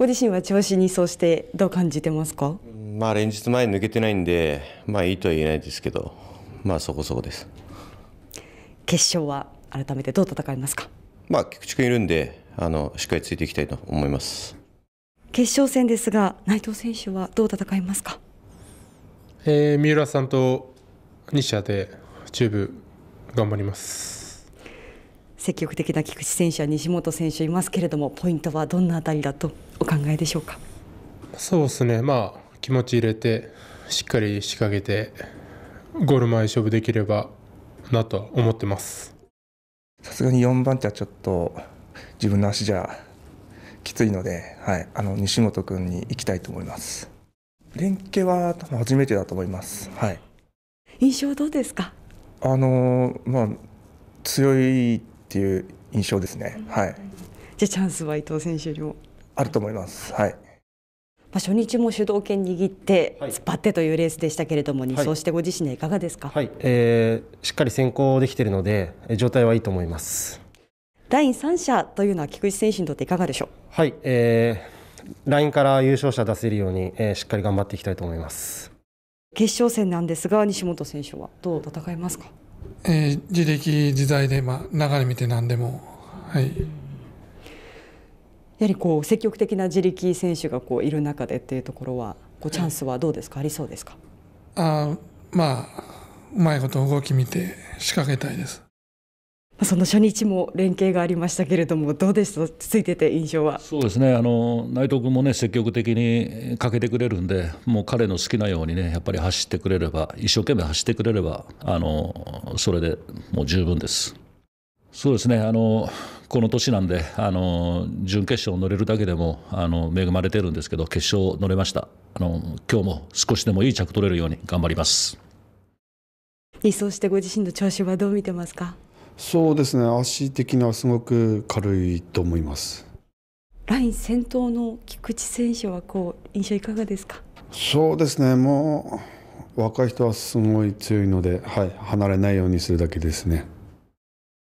ご自身は調子にそうしてどう感じてますか、まあ、連日前抜けてないんで、まあ、いいとは言えないですけど、まあ、そこそこです決勝は改めてどう戦いますか、まあ、菊池君いるんであのしっかりついていきたいと思います決勝戦ですが内藤選手はどう戦いますか、えー、三浦さんと西矢で中部頑張ります積極的な菊池選手や西本選手いますけれどもポイントはどんなあたりだとお考えでしょうかそうですね、まあ、気持ち入れてしっかり仕掛けてゴール前勝負できればなと思ってますさすがに4番手はちょっと自分の足じゃきついので、はい、あの西本君に行きたいと思います連携は多分初めてだと思います、はい、印象どうですかあのまあ強いっていう印象ですね。はい、じゃあチャンスは伊藤選手にもあると思います。はいまあ、初日も主導権握って突っ張ってというレースでしたけれども、2走してご自身でいかがですか、はいはい、えー、しっかり先行できているので状態はいいと思いますライン3者というのは菊池選手にとっていかがでしょうはい、えー、ラインから優勝者出せるように、えー、しっかり頑張っていきたいと思います決勝戦なんですが西本選手はどう戦いますかえー、自力自在で、まあ、流れ見て何でも、はい、やはりこう積極的な自力選手がこういる中でっていうところはこうチャンスはどうですか、ありそうですかあまあうまいこと動き見て仕掛けたいです。その初日も連携がありましたけれども、どうでした、ついてて印象はそうですねあの、内藤君もね、積極的にかけてくれるんで、もう彼の好きなようにね、やっぱり走ってくれれば、一生懸命走ってくれれば、あのそれでもう十分です。そうですねあのこの年なんであの準決勝乗れるだけでもあの恵まれてるんですけど決勝乗れましたあの今日も少しでもいい着取れるように頑張りますそしてご自身の調子はどう見てますかそうですね足的にはすごく軽いと思いますライン先頭の菊池選手はこう印象いかがですかそうですねもう若い人はすごい強いので、はい、離れないようにするだけですね。